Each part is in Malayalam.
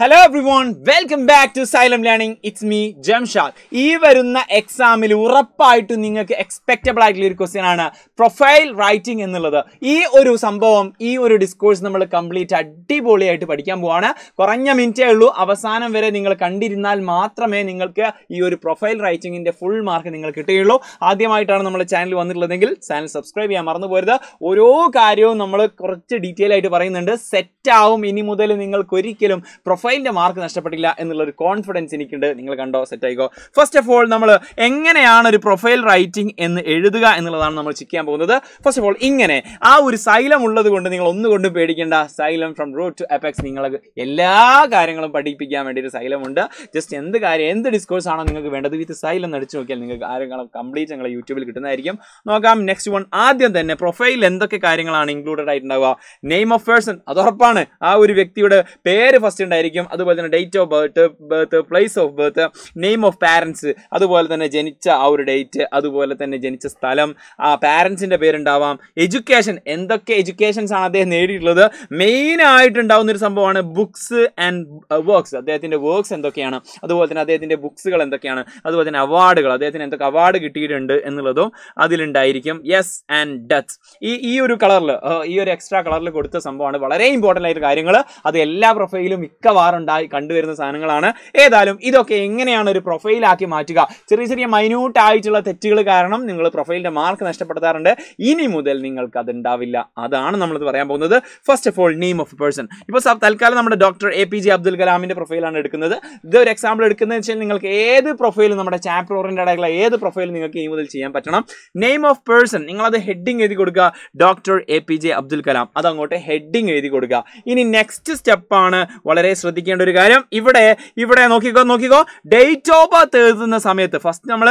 Hello everyone welcome back to Xylem learning it's me Jamshad ഈ വരുന്ന എക്സാമിൽ ഉറപ്പായിട്ടും നിങ്ങൾക്ക് എക്സ്പെക്റ്റബിൾ ആയിട്ടുള്ള ഒരു ക്വസ്റ്റ്യൻ ആണ് പ്രൊഫൈൽ റൈറ്റിംഗ് എന്നുള്ളത് ഈ ഒരു സംഭവം ഈ ഒരു ഡിസ്കോഴ്സ് നമ്മൾ കംപ്ലീറ്റ് അടിപൊളിയായിട്ട് പഠിക്കാൻ പോവാണ് കുറഞ്ഞ മിനിറ്റേ ഉള്ളൂ അവസാനം വരെ നിങ്ങൾ കണ്ടിരുന്നാൽ മാത്രമേ നിങ്ങൾക്ക് ഈ ഒരു പ്രൊഫൈൽ റൈറ്റിങ്ങിൻ്റെ ഫുൾ മാർക്ക് നിങ്ങൾ കിട്ടുകയുള്ളൂ ആദ്യമായിട്ടാണ് നമ്മൾ ചാനൽ വന്നിട്ടുള്ളതെങ്കിൽ ചാനൽ സബ്സ്ക്രൈബ് ചെയ്യാൻ മറന്നു പോരുത് ഓരോ കാര്യവും നമ്മൾ കുറച്ച് ഡീറ്റെയിൽ ആയിട്ട് പറയുന്നുണ്ട് സെറ്റാവും ഇനി മുതൽ നിങ്ങൾക്കൊരിക്കലും പ്രൊഫൈൽ ട്രെയിനിന്റെ മാർക്ക് നഷ്ടപ്പെട്ടില്ല എന്നുള്ള ഒരു കോൺഫിഡൻസ് എനിക്കുണ്ട് നിങ്ങൾ കണ്ടോ സെറ്റ് ആയിക്കോ ഫസ്റ്റ് ഓഫ് ഓൾ നമ്മൾ എങ്ങനെയാണ് ഒരു പ്രൊഫൈൽ റൈറ്റിംഗ് എന്ന് എഴുതുക എന്നുള്ളതാണ് നമ്മൾ ചിക്കാൻ പോകുന്നത് ഫസ്റ്റ് ഓഫ് ഓൾ ഇങ്ങനെ ആ ഒരു സൈലം ഉള്ളത് കൊണ്ട് നിങ്ങൾ ഒന്നുകൊണ്ടും പേടിക്കേണ്ട Xylem from root to apex നിങ്ങൾക്ക് എല്ലാ കാര്യങ്ങളും പഠിപ്പിക്കാൻ വേണ്ടി ഒരു സൈലം ഉണ്ട് ജസ്റ്റ് എന്ത് കാര്യം എന്ത് ഡിസ്കോഴ്സ് ആണോ നിങ്ങൾക്ക് വേണ്ടത് വിത്ത് സൈലം നടിച്ചു നോക്കിയാൽ നിങ്ങൾക്ക് കാര്യങ്ങളും കംപ്ലീറ്റ് ഞങ്ങൾ യൂട്യൂബിൽ കിട്ടുന്നതായിരിക്കും നോക്കാം നെക്സ്റ്റ് വൺ ആദ്യം തന്നെ പ്രൊഫൈലിൽ എന്തൊക്കെ കാര്യങ്ങളാണ് ഇൻക്ലൂഡഡ് ആയിട്ടുണ്ടാവുക നെയിം ഓഫ് പേഴ്സൺ അത് ഉറപ്പാണ് ആ ഒരു വ്യക്തിയുടെ പേര് ഫസ്റ്റ് ഉണ്ടായിരിക്കും ആയിരിക്കും അതുപോലെ തന്നെ date of birth birth place of birth name of parents അതുപോലെ തന്നെ ജനിച്ച ആ ഒരു ഡേറ്റ് അതുപോലെ തന്നെ ജനിച്ച സ്ഥലം ആ പാരൻസിൻ്റെ പേരുണ്ടാവാം എഡ്യൂക്കേഷൻ എന്തൊക്കെ എഡ്യൂക്കേഷൻസ് ആണ് അദ്ദേഹം നേടിയിട്ടുള്ളത് മെയിനായിട്ടുണ്ടാവുന്ന ഒരു സംഭവമാണ് ബുക്സ് ആൻഡ് വർക്ക്സ് അദ്ദേഹത്തിൻ്റെ വർക്ക്സ് എന്തൊക്കെയാണ് അതുപോലെ തന്നെ അദ്ദേഹത്തിൻ്റെ ബുക്സുകൾ എന്തൊക്കെയാണ് അതുപോലെ തന്നെ അവാർഡുകൾ അദ്ദേഹത്തിന് എന്തൊക്കെ അവാർഡ് കിട്ടിയിട്ടുണ്ട് എന്നുള്ളതും അതിലുണ്ടായിരിക്കും യെസ് ആൻഡ് ഡെത്ത് ഈ ഈ ഒരു കളറിൽ ഈ ഒരു എക്സ്ട്രാ കളറിൽ കൊടുത്ത സംഭവമാണ് വളരെ ഇമ്പോർട്ടൻ്റ് ആയിട്ട് കാര്യങ്ങൾ അത് എല്ലാ പ്രൊഫൈലും മിക്കവാറും മിക്കവാറുണ്ടായി കണ്ടുവരുന്ന സാധനങ്ങളാണ് ഏതായാലും ഇതൊക്കെ എങ്ങനെയാണ് ഒരു പ്രൊഫൈലാക്കി മാറ്റുക ചെറിയ ചെറിയ മൈന്യൂട്ട് ആയിട്ടുള്ള തെറ്റുകൾ കാരണം നിങ്ങൾ പ്രൊഫൈലിന്റെ മാർക്ക് നഷ്ടപ്പെടുത്താറുണ്ട് ഇനി മുതൽ നിങ്ങൾക്ക് അത് ഉണ്ടാവില്ല അതാണ് നമ്മളിത് പറയാൻ പോകുന്നത് first of all name of person ഇപ്പോൾ തൽക്കാലം നമ്മുടെ doctor A P J Abdul കലാമിന്റെ പ്രൊഫൈലാണ് എടുക്കുന്നത് ഇത് ഒരു എക്സാമ്പിൾ എടുക്കുന്നത് വെച്ചാൽ നിങ്ങൾക്ക് ഏത് പ്രൊഫൈലും നമ്മുടെ ചാപ്റ്റർ ഓറിൻ്റെ ഏത് പ്രൊഫൈലും നിങ്ങൾക്ക് ഇനി മുതൽ ചെയ്യാൻ പറ്റണം നെയിം ഓഫ് പേഴ്സൺ നിങ്ങളത് ഹെഡിങ് എഴുതി കൊടുക്കുക doctor A P J Abdul Kalam അത് അങ്ങോട്ട് ഹെഡിങ് എഴുതി കൊടുക്കുക ഇനി നെക്സ്റ്റ് സ്റ്റെപ്പാണ് വളരെ ശ്രദ്ധ ശ്രദ്ധിക്കേണ്ട ഒരു കാര്യം ഇവിടെ ഇവിടെ നോക്കിക്കോ നോക്കിക്കോ ഡേറ്റ് ഓഫ് ബർത്ത് എഴുതുന്ന സമയത്ത് ഫസ്റ്റ് നമ്മൾ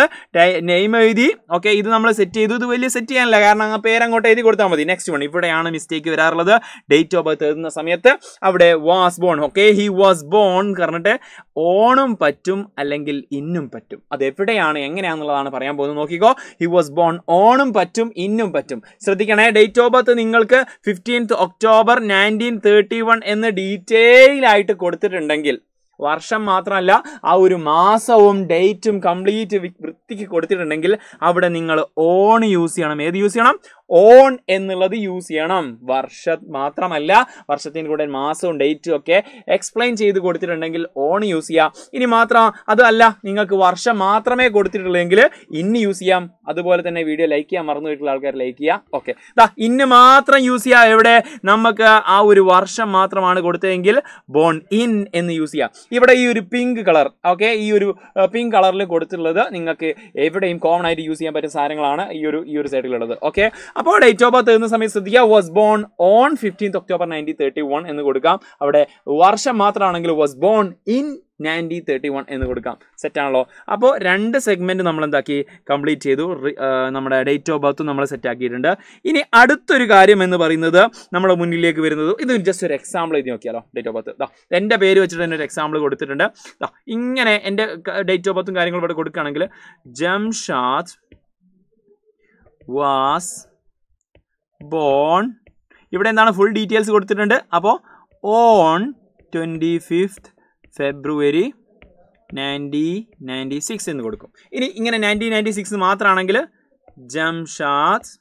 നെയിം എഴുതി ഓക്കെ ഇത് നമ്മൾ സെറ്റ് ചെയ്തു ഇത് വലിയ സെറ്റ് ചെയ്യാനില്ല കാരണം അങ്ങ് പേര് അങ്ങോട്ട് എഴുതി കൊടുത്താൽ മതി നെക്സ്റ്റ് വൺ ഇവിടെയാണ് മിസ്റ്റേക്ക് വരാറുള്ളത് ഡേറ്റ് ഓഫ് ബർത്ത് എഴുതുന്ന സമയത്ത് അവിടെ was born okay he was born പറഞ്ഞിട്ട് ഓണും പറ്റും അല്ലെങ്കിൽ ഇന്നും പറ്റും അത് എവിടെയാണ് എങ്ങനെയാണെന്നുള്ളതാണ് പറയാൻ പോകുന്നത് നോക്കിക്കോ ഹി വാസ് ബോൺ ഓണും പറ്റും ഇന്നും പറ്റും ശ്രദ്ധിക്കണേ ഡേറ്റ് ഓഫ് ബർത്ത് നിങ്ങൾക്ക് fifteenth October nineteen thirty one എന്ന് ഡീറ്റെയിൽ ആയിട്ട് കൊടുത്തിട്ടുണ്ടെങ്കിൽ വർഷം മാത്രമല്ല ആ ഒരു മാസവും ഡേറ്റും കംപ്ലീറ്റ് വൃത്തിക്ക് കൊടുത്തിട്ടുണ്ടെങ്കിൽ അവിടെ നിങ്ങൾ ഓൺ യൂസ് ചെയ്യണം ഏത് യൂസ് ചെയ്യണം ഓൺ എന്നുള്ളത് യൂസ് ചെയ്യണം വർഷ മാത്രമല്ല വർഷത്തിന് കൂടെ മാസവും ഡേറ്റും ഒക്കെ എക്സ്പ്ലെയിൻ ചെയ്ത് കൊടുത്തിട്ടുണ്ടെങ്കിൽ ഓൺ യൂസ് ചെയ്യാം ഇനി മാത്രം അതല്ല നിങ്ങൾക്ക് വർഷം മാത്രമേ കൊടുത്തിട്ടുള്ളെങ്കിൽ ഇന്ന് യൂസ് ചെയ്യാം അതുപോലെ തന്നെ വീഡിയോ ലൈക്ക് ചെയ്യാൻ മറന്നു വീട്ടിലുള്ള ആൾക്കാർ ലൈക്ക് ചെയ്യുക ഓക്കെ ദാ ഇന്ന് മാത്രം യൂസ് ചെയ്യുക എവിടെ നമുക്ക് ആ ഒരു വർഷം മാത്രമാണ് കൊടുത്തതെങ്കിൽ ബോൺ ഇൻ എന്ന് യൂസ് ചെയ്യുക ഇവിടെ ഈ ഒരു പിങ്ക് കളർ ഓക്കെ ഈ ഒരു പിങ്ക് കളറിൽ കൊടുത്തിട്ടുള്ളത് നിങ്ങൾക്ക് എവിടെയും കോമൺ ആയിട്ട് യൂസ് ചെയ്യാൻ പറ്റുന്ന സാധനങ്ങളാണ് ഈ ഒരു ഈ ഒരു സൈഡിലുള്ളത് ഓക്കെ അപ്പോൾ ഡേറ്റ് ഓഫ് ബർത്ത് എന്ന സമയത്ത് ശ്രദ്ധിക്കുക was born on fifteenth October nineteen thirty one എന്ന് കൊടുക്കാം അവിടെ വർഷം മാത്രമാണെങ്കിൽ was born in ninety thirty one എന്ന് കൊടുക്കാം സെറ്റാണല്ലോ അപ്പോൾ രണ്ട് സെഗ്മെൻറ്റ് നമ്മൾ എന്താക്കി കംപ്ലീറ്റ് ചെയ്തു നമ്മുടെ ഡേറ്റ് ഓഫ് ബർത്ത് നമ്മൾ സെറ്റാക്കിയിട്ടുണ്ട് ഇനി അടുത്തൊരു കാര്യം എന്ന് പറയുന്നത് നമ്മുടെ മുന്നിലേക്ക് വരുന്നത് ഇത് ജസ്റ്റ് ഒരു എക്സാമ്പിൾ എഴുതി നോക്കിയാലോ ഡേറ്റ് ഓഫ് ബർത്ത് ദാ എൻ്റെ പേര് വെച്ചിട്ട് തന്നെ ഒരു എക്സാമ്പിൾ കൊടുത്തിട്ടുണ്ട് ദാ ഇങ്ങനെ എൻ്റെ ഡേറ്റ് ഓഫ് ബർത്തും കാര്യങ്ങളും ഇവിടെ കൊടുക്കുകയാണെങ്കിൽ ജംഷാദ് വാസ് ബോൺ ഇവിടെ എന്താണ് ഫുൾ ഡീറ്റെയിൽസ് കൊടുത്തിട്ടുണ്ട് അപ്പോൾ on twenty fifth February ninety ninety six എന്ന് കൊടുക്കും ഇനി ഇങ്ങനെ നയൻറ്റി നയൻറ്റി സിക്സ് മാത്രമാണെങ്കിൽ Jamshad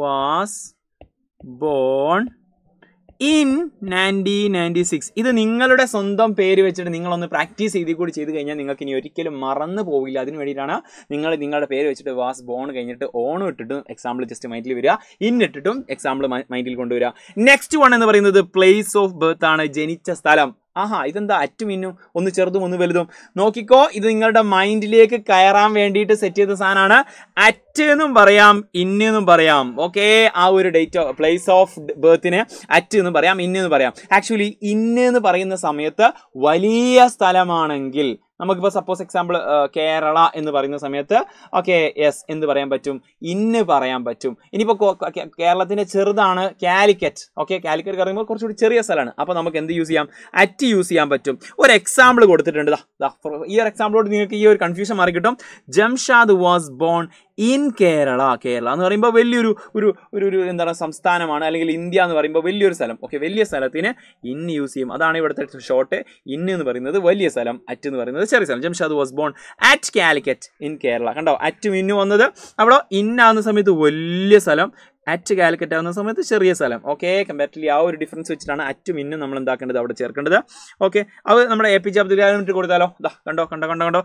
was born in ninety ninety six ഇത് നിങ്ങളുടെ സ്വന്തം പേര് വെച്ചിട്ട് നിങ്ങളൊന്ന് പ്രാക്ടീസ് ചെയ്ത് കൂടി ചെയ്ത് കഴിഞ്ഞാൽ നിങ്ങൾക്ക് ഇനി ഒരിക്കലും മറന്നു പോവില്ല അതിന് വേണ്ടിയിട്ടാണ് നിങ്ങൾ നിങ്ങളുടെ പേര് വെച്ചിട്ട് വാസ് ബോൺ കഴിഞ്ഞിട്ട് ഓൺ ഇട്ടിട്ടും എക്സാമ്പിൾ ജസ്റ്റ് മൈൻഡിൽ വരിക ഇൻ ഇട്ടിട്ടും എക്സാമ്പിൾ മൈൻഡിൽ കൊണ്ടുവരിക നെക്സ്റ്റ് വൺ എന്ന് പറയുന്നത് പ്ലേസ് ഓഫ് ബർത്ത് ആണ് ജനിച്ച സ്ഥലം ആഹാ ഇതെന്താ അറ്റുമിന്നും ഒന്ന് ചെറുതും ഒന്ന് വലുതും നോക്കിക്കോ ഇത് നിങ്ങളുടെ മൈൻഡിലേക്ക് കയറാൻ വേണ്ടിയിട്ട് സെറ്റ് ചെയ്ത സാധനമാണ് അറ്റ് എന്നും പറയാം ഇന്നെന്നും പറയാം ഓക്കെ ആ ഒരു ഡേറ്റ് പ്ലേസ് ഓഫ് ബർത്തിനെ അറ്റ് എന്ന് പറയാം ഇന്നെന്ന് പറയാം ആക്ച്വലി ഇന്നെന്ന് പറയുന്ന സമയത്ത് വലിയ സ്ഥലമാണെങ്കിൽ നമുക്കിപ്പോൾ സപ്പോസ് എക്സാമ്പിൾ കേരള എന്ന് പറയുന്ന സമയത്ത് ഓക്കെ യെസ് എന്ന് പറയാൻ പറ്റും ഇന്ന് പറയാൻ പറ്റും ഇനിയിപ്പോൾ കേരളത്തിൻ്റെ ചെറുതാണ് കാലിക്കറ്റ് ഓക്കെ കാലിക്കറ്റ് പറയുമ്പോൾ കുറച്ചുകൂടി ചെറിയ സ്ഥലമാണ് അപ്പോൾ നമുക്ക് എന്ത് യൂസ് ചെയ്യാം അറ്റ് യൂസ് ചെയ്യാൻ പറ്റും ഒരു എക്സാമ്പിൾ കൊടുത്തിട്ടുണ്ട് ഈ ഒരു എക്സാമ്പിളോട് നിങ്ങൾക്ക് ഈ ഒരു കൺഫ്യൂഷൻ മാറി കിട്ടും Jamshad was born in Kerala Kerala എന്ന് പറയുമ്പോൾ വലിയൊരു ഒരു ഒരു ഒരു എന്താണ് സംസ്ഥാനമാണ് അല്ലെങ്കിൽ ഇന്ത്യ എന്ന് പറയുമ്പോൾ വലിയൊരു സ്ഥലം ഓക്കെ വലിയ സ്ഥലത്തിന് ഇൻ യൂസ് ചെയ്യും അതാണ് ഇവിടുത്തെ ഷോർട്ട് ഇൻ എന്ന് പറയുന്നത് വലിയ സ്ഥലം അറ്റ് എന്ന് പറയുന്നത് ചെറിയ സ്ഥലം Jamshad was born at Calicut in Kerala കണ്ടോ അറ്റ് ഇന്നു വന്നത് അവിടെ ഇന്നാകുന്ന സമയത്ത് വലിയ സ്ഥലം അറ്റ് കാലിക്കറ്റ് ആവുന്ന സമയത്ത് ചെറിയ സ്ഥലം ഓക്കെ കമ്പാരിറ്റീവ്ലി ആ ഒരു ഡിഫറൻസ് വെച്ചിട്ടാണ് അറ്റും ഇന്നും നമ്മൾ എന്താക്കേണ്ടത് അവിടെ ചേർക്കേണ്ടത് ഓക്കെ അത് നമ്മുടെ എ പി ജെ അബ്ദുൽ കലാമിന് കൊടുത്താലോ ദാ കണ്ടോ കണ്ടോ കണ്ടോ കണ്ടോ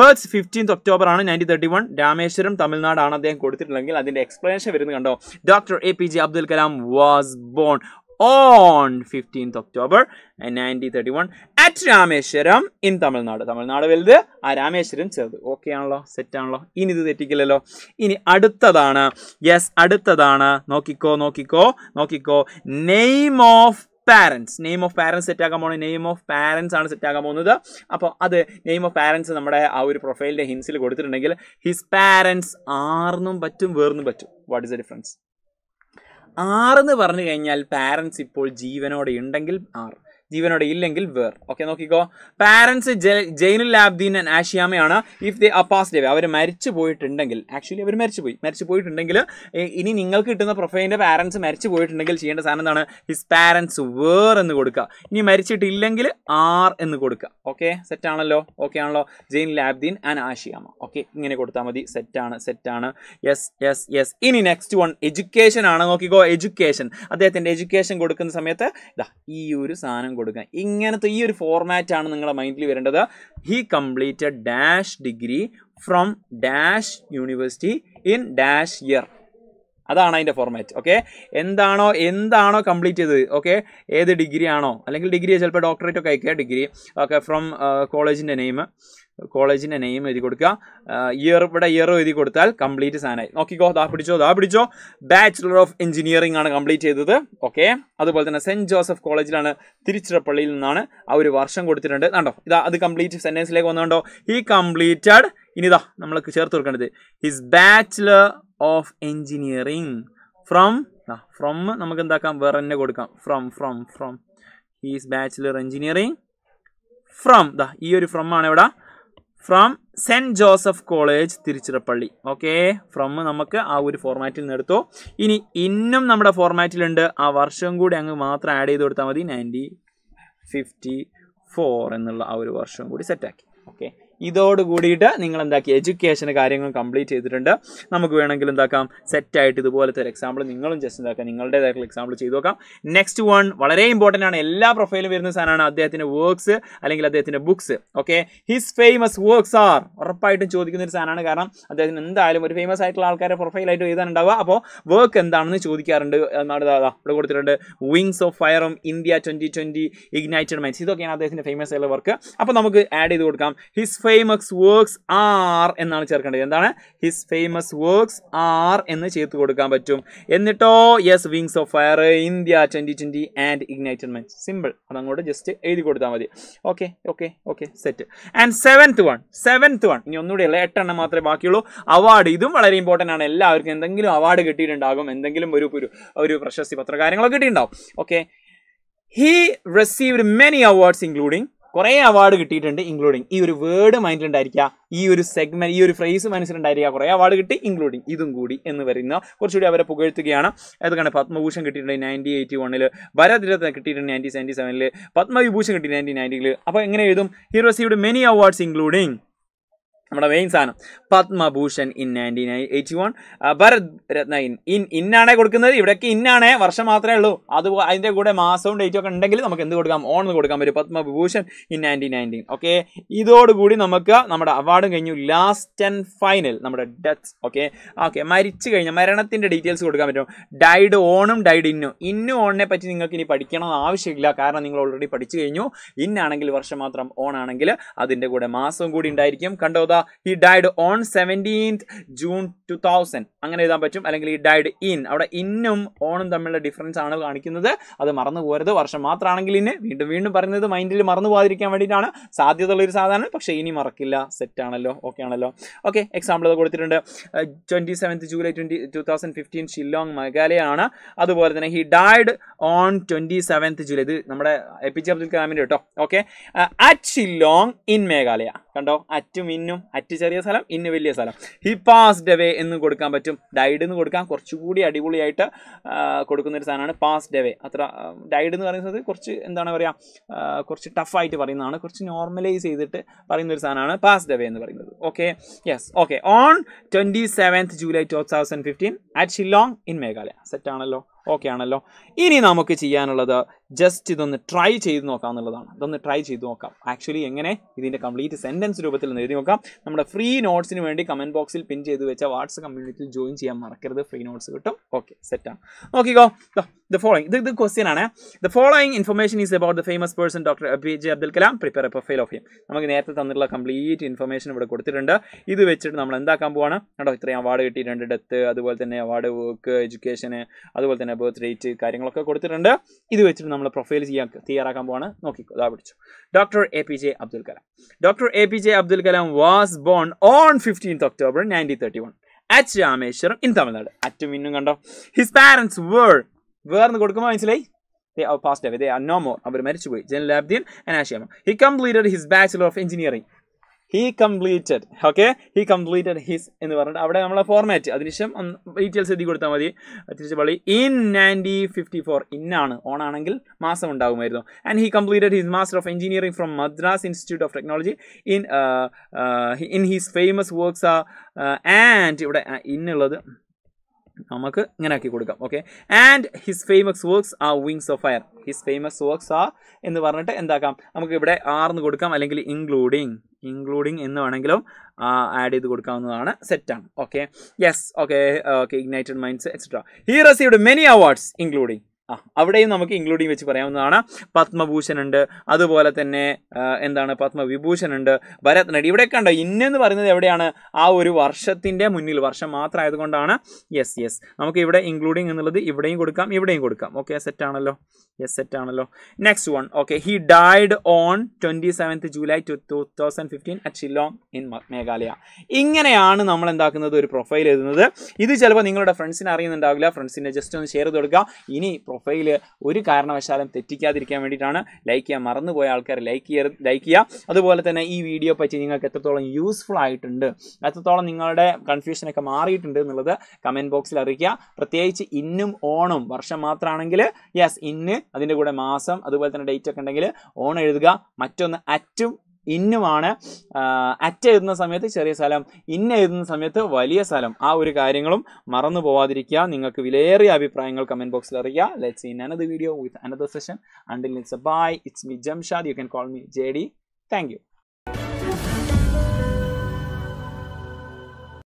ബേർഡ്സ് ഫിഫ്റ്റീൻത്ത് ഒക്ടോബർ ആണ് നയൻറ്റീൻ തേർട്ടി വൺ രാമേശ്വരം തമിഴ്നാടാണ് അദ്ദേഹം കൊടുത്തിട്ടുണ്ടെങ്കിൽ അതിൻ്റെ എക്സ്പ്ലനേഷൻ വരുന്നത് കണ്ടോ doctor A P J Abdul Kalam was born on 15th October 1931 at Rameswaram in Tamil Nadu. Tamil Nadu വലുത് ആ രാമേശ്വരം ചെറുത് ഓക്കെ ആണല്ലോ സെറ്റ് ആണല്ലോ ഇനി ഇത് തെറ്റിക്കില്ലല്ലോ ഇനി അടുത്തതാണ് യെസ് അടുത്തതാണ് നോക്കിക്കോ നോക്കിക്കോ നോക്കിക്കോ name of parents name of parents set ആക്കാൻ പോകുന്നത് നെയിം ഓഫ് പാരൻസ് ആണ് സെറ്റ് ആക്കാൻ പോകുന്നത് അപ്പോൾ അത് നെയിം ഓഫ് പാരൻസ് നമ്മുടെ ആ ഒരു പ്രൊഫൈലിൻ്റെ ഹിൻസിൽ കൊടുത്തിട്ടുണ്ടെങ്കിൽ ഹിസ് പാരൻസ് ആർന്നും പറ്റും വേർന്നും പറ്റും വാട്ട് ഇസ് ദ ഡിഫറൻസ് ആറെന്ന് പറഞ്ഞു കഴിഞ്ഞാൽ പാരൻസ് ഇപ്പോൾ ജീവനോടെ ഉണ്ടെങ്കിൽ ആറ് ജീവനോടെ ഇല്ലെങ്കിൽ വേർ ഓക്കെ നോക്കിക്കോ പാരൻസ് ജൈനുൽ ആബ്ദീൻ ആൻഡ് ആഷിയാമയാണ് ഇഫ് ദേ അപ്പാസ് ഡേവ് അവർ മരിച്ചു പോയിട്ടുണ്ടെങ്കിൽ ആക്ച്വലി അവർ മരിച്ചു പോയി മരിച്ചു പോയിട്ടുണ്ടെങ്കിൽ ഇനി നിങ്ങൾക്ക് കിട്ടുന്ന പ്രൊഫൈലിൻ്റെ പാരൻസ് മരിച്ചു പോയിട്ടുണ്ടെങ്കിൽ ചെയ്യേണ്ട സാധനം എന്താണ് ഹിസ് പാരൻസ് വേർ എന്ന് കൊടുക്കുക ഇനി മരിച്ചിട്ടില്ലെങ്കിൽ ആർ എന്ന് കൊടുക്കുക ഓക്കെ സെറ്റാണല്ലോ ഓക്കെ ആണല്ലോ ജൈനുൽ ആബ്ദീൻ ആൻഡ് ആഷിയാമ ഓക്കെ ഇങ്ങനെ കൊടുത്താൽ മതി സെറ്റാണ് സെറ്റാണ് യെസ് യെസ് യെസ് ഇനി നെക്സ്റ്റ് വൺ എഡ്യൂക്കേഷൻ ആണ് നോക്കിക്കോ എഡ്യൂക്കേഷൻ അദ്ദേഹത്തിൻ്റെ എഡ്യൂക്കേഷൻ കൊടുക്കുന്ന സമയത്ത് ഈ ഒരു സാധനം കൊടുക്കുക ഇങ്ങനത്തെ ഈ ഒരു ഫോർമാറ്റ് ആണ് നിങ്ങളുടെ മൈൻഡിൽ വരേണ്ടത് he completed dash degree from dash university in dash year അതാണ് അതിൻ്റെ ഫോർമാറ്റ് ഓക്കെ എന്താണോ എന്താണോ കംപ്ലീറ്റ് ചെയ്തത് ഓക്കെ ഏത് ഡിഗ്രി ആണോ അല്ലെങ്കിൽ ഡിഗ്രി ചിലപ്പോൾ ഡോക്ടറേറ്റ് ഒക്കെ അയക്കുക ഡിഗ്രി ഓക്കെ ഫ്രം കോളേജിൻ്റെ നെയിം കോളേജിൻ്റെ നെയിം എഴുതി കൊടുക്കുക ഇയർ ഇവിടെ ഇയർ എഴുതി കൊടുത്താൽ കംപ്ലീറ്റ് സാധനമായി നോക്കിക്കോ ദാ പിടിച്ചോ ദാ പിടിച്ചോ ബാച്ചിലർ ഓഫ് എഞ്ചിനീയറിംഗ് ആണ് കംപ്ലീറ്റ് ചെയ്തത് ഓക്കെ അതുപോലെ തന്നെ സെൻറ്റ് ജോസഫ് കോളേജിലാണ് തിരുച്ചിറപ്പള്ളിയിൽ നിന്നാണ് ആ ഒരു വർഷം കൊടുത്തിട്ടുണ്ട് കണ്ടോ ഇതാ അത് കംപ്ലീറ്റ് സെൻറ്റൻസിലേക്ക് വന്നുകൊണ്ടോ ഈ കംപ്ലീറ്റഡ് ഇനിതാ നമ്മൾ ചേർത്ത് കൊടുക്കേണ്ടത് his bachelor of engineering from from നമുക്ക് എന്താക്കാം വേറെ തന്നെ കൊടുക്കാം from from from his bachelor engineering from ദാ ഈ ഒരു ഫ്രം ആണ് ഇവിടെ from Saint Joseph College Tiruchirappalli okay from നമുക്ക് ആ ഒരു ഫോർമാറ്റിൽ നിന്ന് എടുത്തു ഇനി ഇന്നും നമ്മുടെ ഫോർമാറ്റിലുണ്ട് ആ വർഷം കൂടി അങ്ങ് മാത്രം ആഡ് ചെയ്ത് കൊടുത്താൽ മതി നയൻറ്റി ഫിഫ്റ്റി ഫോർ എന്നുള്ള ആ ഒരു വർഷം കൂടി സെറ്റാക്കി ഓക്കെ ഇതോട് കൂടിയിട്ട് നിങ്ങൾ എന്താക്കി എഡ്യൂക്കേഷൻ കാര്യങ്ങൾ കംപ്ലീറ്റ് ചെയ്തിട്ടുണ്ട് നമുക്ക് വേണമെങ്കിൽ എന്താക്കാം സെറ്റായിട്ട് ഇതുപോലത്തെ ഒരു എക്സാമ്പിൾ നിങ്ങളും ജസ്റ്റ് എന്താക്കാം നിങ്ങളുടേതായിട്ടുള്ള എക്സാമ്പിൾ ചെയ്തു നോക്കാം നെക്സ്റ്റ് വൺ വളരെ ഇമ്പോർട്ടൻ്റ് ആണ് എല്ലാ പ്രൊഫൈലും വരുന്ന സാധനമാണ് അദ്ദേഹത്തിൻ്റെ വർക്ക്സ് അല്ലെങ്കിൽ അദ്ദേഹത്തിൻ്റെ books okay his famous works are ഉറപ്പായിട്ടും ചോദിക്കുന്ന ഒരു സാധനമാണ് കാരണം അദ്ദേഹത്തിന് എന്തായാലും ഒരു ഫേമസ് ആയിട്ടുള്ള ആൾക്കാരെ പ്രൊഫൈലായിട്ട് എഴുതാനുണ്ടാവുക അപ്പോൾ വർക്ക് എന്താണെന്ന് ചോദിക്കാറുണ്ട് എന്നാണ് ഇവിടെ കൊടുത്തിട്ടുണ്ട് വിങ്സ് ഓഫ് ഫയറും India twenty twenty ignited minds ഇതൊക്കെയാണ് അദ്ദേഹത്തിൻ്റെ ഫേമസ് ആയിട്ടുള്ള വർക്ക് അപ്പോൾ നമുക്ക് ആഡ് ചെയ്ത് കൊടുക്കാം ഹിസ് ഫേമസ് വർക്ക്സ് ആർ എന്നാണ് ചേർക്കേണ്ടത് എന്താണ് ഹിസ് ഫേമസ് വർക്ക്സ് ആർ എന്ന് ചേർത്ത് കൊടുക്കാൻ പറ്റും എന്നിട്ടോ yes wings of fire India twenty twenty and ignited simple അതങ്ങോട്ട് ജസ്റ്റ് എഴുതി കൊടുത്താൽ മതി okay okay okay set and seventh one seventh one ഇനി ഒന്നുകൂടെ അല്ല എട്ടെണ്ണം മാത്രമേ ബാക്കിയുള്ളൂ അവാർഡ് ഇതും വളരെ ഇമ്പോർട്ടൻ്റ് ആണ് എല്ലാവർക്കും എന്തെങ്കിലും അവാർഡ് കിട്ടിയിട്ടുണ്ടാകും എന്തെങ്കിലും ഒരു ഒരു പ്രശസ്തി പത്ര കിട്ടിയിട്ടുണ്ടാകും okay he received many awards including കുറേ അവാർഡ് കിട്ടിയിട്ടുണ്ട് ഇൻക്ലൂഡിങ് ഈ ഒരു വേർഡ് മൈൻഡിലുണ്ടായിരിക്കുക ഈ ഒരു സെഗ്മെന്റ് ഈ ഒരു ഫ്രേസ് മനസ്സിലുണ്ടായിരിക്കുക കുറേ അവാർഡ് കിട്ടി ഇൻക്ലൂഡിങ് ഇതും കൂടി എന്ന് പറയുന്ന കുറച്ചുകൂടി അവരെ പുകഴ്ത്തുകയാണ് ഏതൊക്കെയാണ് പത്മഭൂഷൺ കിട്ടിയിട്ടുണ്ട് നയൻറ്റി എയ്റ്റി വണ്ണിൽ ഭരതിരത്ന കിട്ടിയിട്ടുണ്ട് നയൻറ്റി സെവൻറ്റി സെവനിൽ പത്മവിഭൂഷൺ കിട്ടി നയൻറ്റി നയൻറ്റിയിൽ അപ്പോൾ എങ്ങനെ എഴുതും he received many awards including നമ്മുടെ മെയിൻ സാധനം Padma Bhushan in nineteen eighty one Bharat Ratna in in ഇന്നാണേ കൊടുക്കുന്നത് ഇവിടേക്ക് ഇന്നാണേ വർഷം മാത്രമേ ഉള്ളൂ അത് അതിൻ്റെ കൂടെ മാസവും ഡേറ്റും ഒക്കെ ഉണ്ടെങ്കിൽ നമുക്ക് എന്ത് കൊടുക്കാം ഓൺ എന്ന് കൊടുക്കാൻ പറ്റും Padma Bhushan in nineteen nineteen okay ഇതോടുകൂടി നമുക്ക് നമ്മുടെ അവാർഡും കഴിഞ്ഞു ലാസ്റ്റ് ആൻഡ് ഫൈനൽ നമ്മുടെ ഡെത്ത് ഓക്കെ ഓക്കെ മരിച്ചു കഴിഞ്ഞ മരണത്തിൻ്റെ ഡീറ്റെയിൽസ് കൊടുക്കാൻ പറ്റും ഡൈഡ് ഓണും ഡൈഡ് ഇന്നും ഇന്നും ഓണിനെ പറ്റി നിങ്ങൾക്ക് ഇനി പഠിക്കണമെന്ന് ആവശ്യമില്ല കാരണം നിങ്ങൾ ഓൾറെഡി പഠിച്ചു കഴിഞ്ഞു ഇന്നാണെങ്കിൽ വർഷം മാത്രം ഓൺ ആണെങ്കിൽ അതിൻ്റെ കൂടെ മാസവും കൂടി ഉണ്ടായിരിക്കും കണ്ടോ he died on seventeenth June two thousand അങ്ങനെ എഴുതാൻ പറ്റും അല്ലെങ്കിൽ ഈ ഡൈഡ് ഇൻ അവിടെ ഇന്നും ഓണും തമ്മിലുള്ള ഡിഫറൻസ് ആണ് കാണിക്കുന്നത് അത് മറന്നു പോരുത് വർഷം മാത്രമാണെങ്കിൽ ഇന്ന് വീണ്ടും വീണ്ടും പറയുന്നത് മൈൻഡിൽ മറന്നു പോകാതിരിക്കാൻ വേണ്ടിയിട്ടാണ് സാധ്യതയുള്ളൊരു സാധാരണ പക്ഷേ ഇനി മറക്കില്ല സെറ്റ് ആണല്ലോ ഓക്കെ ആണല്ലോ ഓക്കെ എക്സാമ്പിൾ അത് കൊടുത്തിട്ടുണ്ട് twenty seventh July twenty two thousand fifteen Shillong മേഘാലയാണ് അതുപോലെ തന്നെ he died on twenty seventh July ഇത് നമ്മുടെ എ പി ജെ അബ്ദുൽ കലാമിൻ്റെ കേട്ടോ okay at Shillong in Meghalaya കണ്ടോ അറ്റും ഇന്നും അറ്റ് ചെറിയ സ്ഥലം ഇന്ന് വലിയ സ്ഥലം ഹി പാസ്ഡ് അവേ എന്ന് കൊടുക്കാൻ പറ്റും ഡൈഡ് എന്ന് കൊടുക്കാൻ കുറച്ചുകൂടി അടിപൊളിയായിട്ട് കൊടുക്കുന്ന ഒരു സാധനമാണ് പാസ്ഡ് അവേ അത്ര ഡൈഡ് എന്ന് പറയുന്നത് കുറച്ച് എന്താണ് പറയുക കുറച്ച് ടഫായിട്ട് പറയുന്നതാണ് കുറച്ച് നോർമലൈസ് ചെയ്തിട്ട് പറയുന്ന ഒരു സാധനമാണ് പാസ്ഡ് അവേ എന്ന് പറയുന്നത് okay yes okay on twenty seventh July two thousand fifteen at Shillong in Meghalaya ആണല്ലോ ഓക്കെ ആണല്ലോ ഇനി നമുക്ക് ചെയ്യാനുള്ളത് ജസ്റ്റ് ഇതൊന്ന് ട്രൈ ചെയ്ത് നോക്കാം എന്നുള്ളതാണ് ഇതൊന്ന് ട്രൈ ചെയ്ത് നോക്കാം ആക്ച്വലി എങ്ങനെ ഇതിൻ്റെ കംപ്ലീറ്റ് സെൻറ്റൻസ് രൂപത്തിൽ ഒന്ന് എഴുതി നോക്കാം നമ്മുടെ ഫ്രീ നോട്ട്സിന് വേണ്ടി കമൻറ്റ് ബോക്സിൽ പിൻ ചെയ്ത് വെച്ച വാട്സ് കമ്മ്യൂണിറ്റിയിൽ ജോയിൻ ചെയ്യാൻ മറക്കരുത് ഫ്രീ നോട്ട്സ് കിട്ടും ഓക്കെ സെറ്റാണ് നോക്കിക്കോ the following. The, the question ആണ് the following information is about the famous person Dr. APJ Abdul Kalam. Prepare a profile of him. നമുക്ക് നേരത്തെ തന്നിട്ടുള്ള കംപ്ലീറ്റ് ഇൻഫർമേഷൻ ഇവിടെ കൊടുത്തിട്ടുണ്ട് ഇത് വെച്ചിട്ട് നമ്മൾ എന്താക്കാൻ പോവാണ് കേട്ടോ ഇത്രയും അവാർഡ് കിട്ടിയിട്ടുണ്ട് ഡെത്ത് അതുപോലെ തന്നെ അവാർഡ് വർക്ക് എഡ്യൂക്കേഷൻ അതുപോലെ തന്നെ ബർത്ത് ഡേറ്റ് കാര്യങ്ങളൊക്കെ കൊടുത്തിട്ടുണ്ട് ഇത് വെച്ചിട്ട് നമ്മൾ പ്രൊഫൈൽ ചെയ്യാൻ തയ്യാറാക്കാൻ പോവാണ് നോക്കിക്കോ അതാ പിടിച്ചു doctor A P J Abdul Kalam doctor A P J Abdul Kalam was born on fifteenth October nineteen thirty one at Rameswaram in Tamil Nadu അറ്റും ഇന്നും കണ്ടോ ഹിസ് പാരൻസ് വേർ വേർന്ന് കൊടുക്കുമ്പോൾ മനസ്സിലായി അവിടെ നമ്മളെ ഫോർമാറ്റ് അതിനുശേഷം ഡീറ്റെയിൽസ് എഴുതി കൊടുത്താൽ മതി തിരിച്ച് ഇൻ നയൻറ്റീൻ ഫിഫ്റ്റി ഫോർ ഇന്നാണ് ഓൺ ആണെങ്കിൽ മാസം ഉണ്ടാകുമായിരുന്നു and he completed his master of engineering from Madras Institute of Technology in in his famous works and ഇവിടെ ഇന്നുള്ളത് uh, നമുക്ക് ഇങ്ങനെ ആക്കി കൊടുക്കാം okay and his famous works ആ wings of fire his famous works ആ എന്ന് പറഞ്ഞിട്ട് എന്താക്കാം നമുക്ക് ഇവിടെ ആർന്ന് കൊടുക്കാം അല്ലെങ്കിൽ ഇൻക്ലൂഡിങ് ഇൻക്ലൂഡിങ് എന്ന് വേണമെങ്കിലും ആഡ് ചെയ്ത് കൊടുക്കാവുന്നതാണ് സെറ്റാണ് okay yes okay okay ignited minds etcetera he received many awards including ആ അവിടെയും നമുക്ക് ഇൻക്ലൂഡിങ് വെച്ച് പറയാവുന്നതാണ് പത്മഭൂഷൺ ഉണ്ട് അതുപോലെ തന്നെ എന്താണ് പത്മവിഭൂഷൺ ഉണ്ട് ഭരത്നടി ഇവിടെ കണ്ടോ ഇന്നെന്ന് പറയുന്നത് എവിടെയാണ് ആ ഒരു വർഷത്തിൻ്റെ മുന്നിൽ വർഷം മാത്രം ആയതുകൊണ്ടാണ് യെസ് യെസ് നമുക്ക് ഇവിടെ ഇൻക്ലൂഡിങ് എന്നുള്ളത് ഇവിടെയും കൊടുക്കാം ഇവിടെയും കൊടുക്കാം ഓക്കെ സെറ്റ് ആണല്ലോ യെസ് സെറ്റ് ആണല്ലോ next one okay he died on twenty seventh July two two thousand fifteen at Shillong in Meghalaya ഇങ്ങനെയാണ് നമ്മൾ എന്താക്കുന്നത് ഒരു പ്രൊഫൈൽ എഴുതുന്നത് ഇത് ചിലപ്പോൾ നിങ്ങളുടെ ഫ്രണ്ട്സിനെ അറിയുന്നുണ്ടാവില്ല ഫ്രണ്ട്സിനെ ജസ്റ്റ് ഒന്ന് ഷെയർ ചെയ്ത് കൊടുക്കുക ഇനി പ്രൊഫൈൽ ഒരു കാരണവശാലും തെറ്റിക്കാതിരിക്കാൻ വേണ്ടിയിട്ടാണ് ലൈക്ക് ചെയ്യാൻ മറന്നുപോയ ആൾക്കാർ ലൈക്ക് ചെയ്യരുത് ലൈക്ക് ചെയ്യുക അതുപോലെ തന്നെ ഈ വീഡിയോ പറ്റി നിങ്ങൾക്ക് എത്രത്തോളം യൂസ്ഫുൾ ആയിട്ടുണ്ട് എത്രത്തോളം നിങ്ങളുടെ കൺഫ്യൂഷനൊക്കെ മാറിയിട്ടുണ്ട് എന്നുള്ളത് കമൻറ്റ് ബോക്സിൽ അറിയിക്കുക പ്രത്യേകിച്ച് ഇന്നും ഓണും വർഷം മാത്രമാണെങ്കിൽ യെസ് ഇന്ന് അതിൻ്റെ കൂടെ മാസം അതുപോലെ തന്നെ ഡേറ്റ് ഒക്കെ ഉണ്ടെങ്കിൽ ഓണം എഴുതുക മറ്റൊന്ന് അറ്റും ഇന്നുമാണ് അറ്റ് എഴുതുന്ന സമയത്ത് ചെറിയ സ്ഥലം ഇന്ന എഴുതുന്ന സമയത്ത് വലിയ സ്ഥലം ആ ഒരു കാര്യങ്ങളും മറന്നു പോവാതിരിക്കുക നിങ്ങൾക്ക് വിലയേറിയ അഭിപ്രായങ്ങൾ കമൻറ്റ് ബോക്സിൽ അറിയിക്കുക let's in another video with another session until it's bye it's me Jamshad you can call me J D thank U